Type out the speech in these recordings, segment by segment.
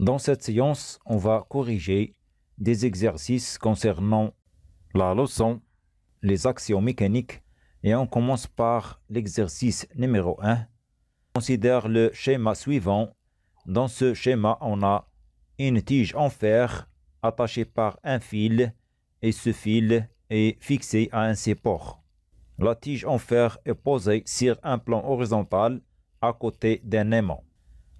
Dans cette séance, on va corriger des exercices concernant la leçon, les actions mécaniques, et on commence par l'exercice numéro 1. considère le schéma suivant. Dans ce schéma, on a une tige en fer attachée par un fil et ce fil est fixé à un support. La tige en fer est posée sur un plan horizontal à côté d'un aimant.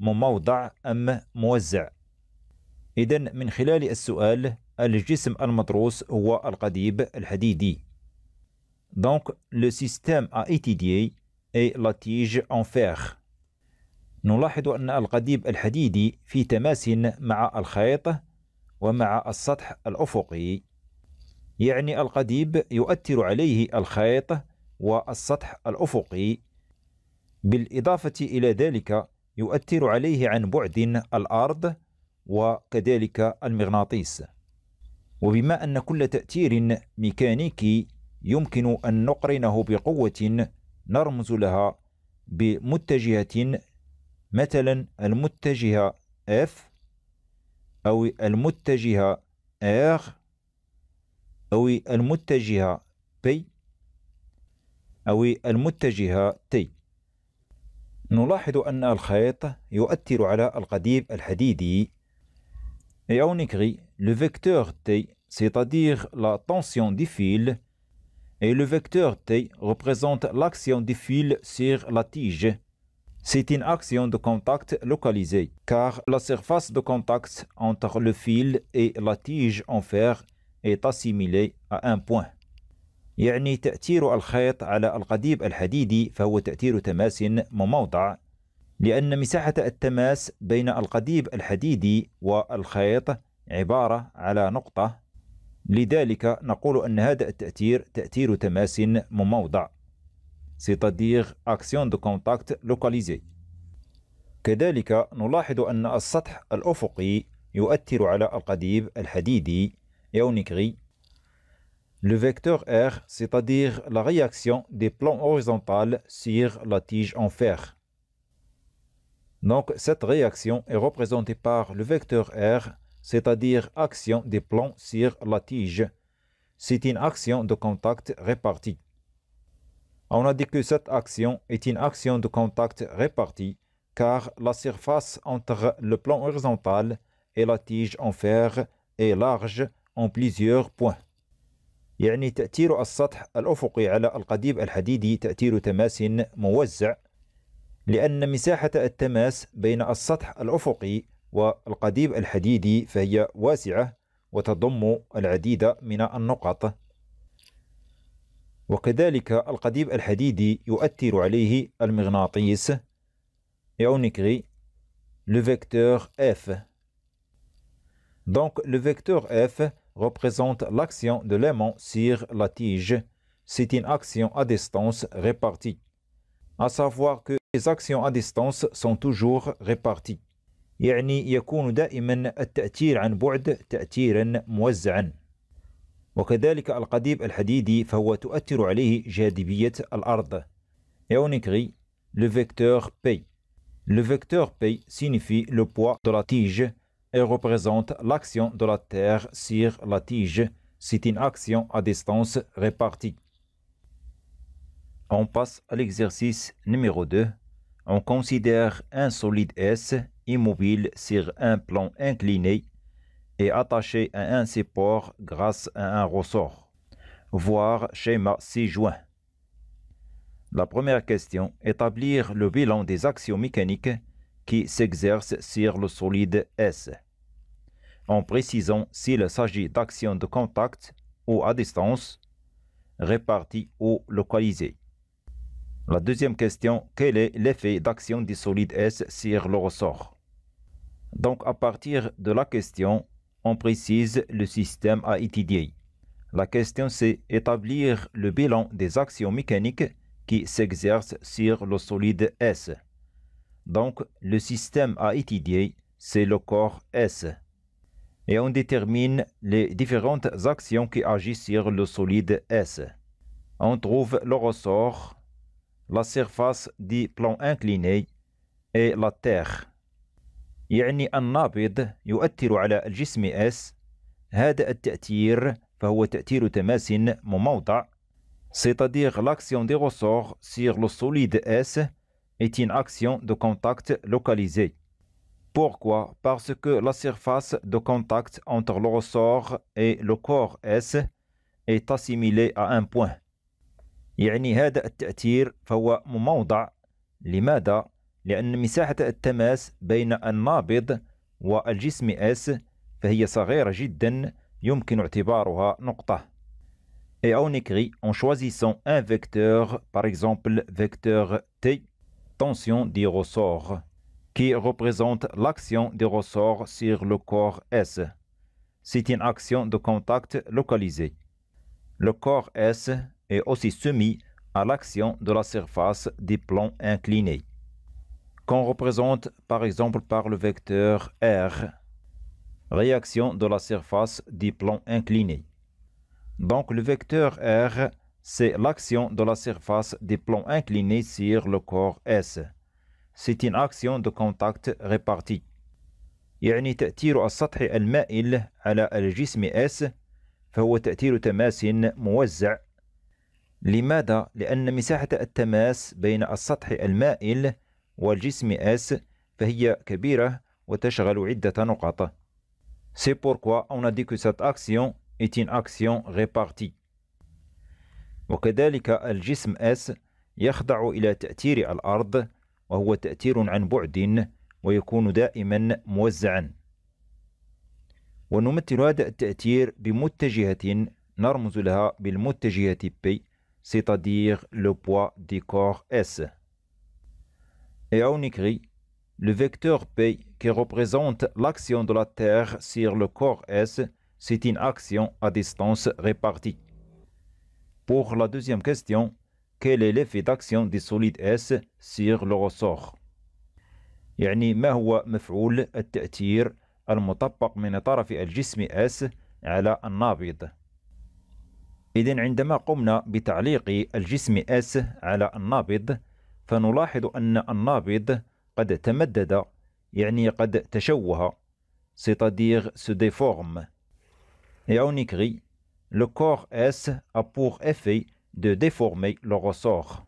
مموضع أم موزع إذا من خلال السؤال الجسم المطروس هو القضيب الحديدي Donc le système à étudier est la tige en fer. نلاحظ أن القضيب الحديدي في تماس مع الخيط ومع السطح الأفقي يعني القضيب يؤثر عليه الخيط والسطح الأفقي بالإضافة إلى ذلك يؤثر عليه عن بعد الأرض وكذلك المغناطيس وبما أن كل تأثير ميكانيكي يمكن أن نقرنه بقوة نرمز لها بمتجهة مثلا المتجهة F أو المتجهة R أو المتجهة P أو المتجهة T أن الخيط et on écrit le vecteur T, c'est-à-dire la tension du fil, et le vecteur T représente l'action du fil sur la tige. C'est une action de contact localisée, car la surface de contact entre le fil et la tige en fer est assimilée à un point. يعني تأثير الخيط على القضيب الحديدي فهو تأثير تماس مموضع لأن مساحة التماس بين القضيب الحديدي والخيط عبارة على نقطة لذلك نقول أن هذا التأثير تأثير تماس مموضع cest أكسيون دو كونتاكت لوكاليزي كذلك نلاحظ أن السطح الأفقي يؤثر على القضيب الحديدي يونيكري le vecteur R, c'est-à-dire la réaction des plans horizontaux sur la tige en fer. Donc cette réaction est représentée par le vecteur R, c'est-à-dire action des plans sur la tige. C'est une action de contact répartie. On a dit que cette action est une action de contact répartie car la surface entre le plan horizontal et la tige en fer est large en plusieurs points. يعني تأثير السطح الأفقي على القضيب الحديدي تأثير تماس موزع لأن مساحة التماس بين السطح الأفقي والقضيب الحديدي فهي واسعة وتضم العديد من النقط وكذلك القضيب الحديدي يؤثر عليه المغناطيس يونيكري لو فيكتور اف دونك لو فيكتور اف représente l'action de l'aimant sur la tige. C'est une action à distance répartie. À savoir que les actions à distance sont toujours réparties. يعني يكون دائما التأثير عن بعد تأثيرا موزعا وكذلك القضيب الحديدي فهو تؤثر عليه جاذبية الأرض Et on écrit le vecteur P. Le vecteur P signifie le poids de la tige représente l'action de la Terre sur la tige. C'est une action à distance répartie. On passe à l'exercice numéro 2. On considère un solide S immobile sur un plan incliné et attaché à un support grâce à un ressort. Voir schéma 6 joint. La première question, établir le bilan des actions mécaniques qui s'exercent sur le solide S en précisant s'il s'agit d'actions de contact ou à distance, réparties ou localisées. La deuxième question, quel est l'effet d'action du solide S sur le ressort Donc à partir de la question, on précise le système à étudier. La question c'est établir le bilan des actions mécaniques qui s'exercent sur le solide S. Donc le système à étudier, c'est le corps S et on détermine les différentes actions qui agissent sur le solide S. On trouve le ressort, la surface du plan incliné et la terre. يعني النابض يؤثر على الجسم S هذا التأثير فهو تأثير تماس مموضع c'est-à-dire l'action des ressorts sur le solide S est une action de contact localisée. Pourquoi Parce que la surface de contact entre le ressort et le corps S est assimilée à un point. يعني هذا التأثير فهو موضع لماذا؟ لأن مساحة التماس بين النابض والجسم S فهي صغيرة جدا يمكن اعتبارها نقطة. Et on écrit en choisissant un vecteur, par exemple vecteur T, tension du ressort qui représente l'action des ressorts sur le corps S. C'est une action de contact localisée. Le corps S est aussi soumis à l'action de la surface des plans inclinés, qu'on représente par exemple par le vecteur R, réaction de la surface des plans inclinés. Donc le vecteur R, c'est l'action de la surface des plans inclinés sur le corps S. C'est une action de contact répartie يعني تأثير السطح المائل على الجسم S فهو تأثير تماس موزع لماذا؟ لأن مساحة التماس بين السطح المائل والجسم S فهي كبيرة وتشغل عدة نقاط. C'est pourquoi on a dit que cette action est une action répartie. وكذلك الجسم S يخضع إلى تأثير الأرض وهو تأثير عن بعد ويكون دائما موزعا ونمثل هذا التأثير بمتجهة نرمز لها بالمتجهة P c'est-à-dire le poids des corps S. Et on écrit le vecteur P qui représente l'action de la Terre sur le corps S, c'est une action à distance répartie. Pour la deuxième question, quel est l'effet d'action des solides S sur le ressort يعني ما هو مفعول التأثير المطبق من طرف الجسم S على النابض إذن عندما قمنا بتعليق الجسم S على النابض فنلاحظ أن النابض قد تمدد يعني قد تشوه c'est-à-dire se déforme. Et en écrit, le corps S a pour effet de déformer le ressort.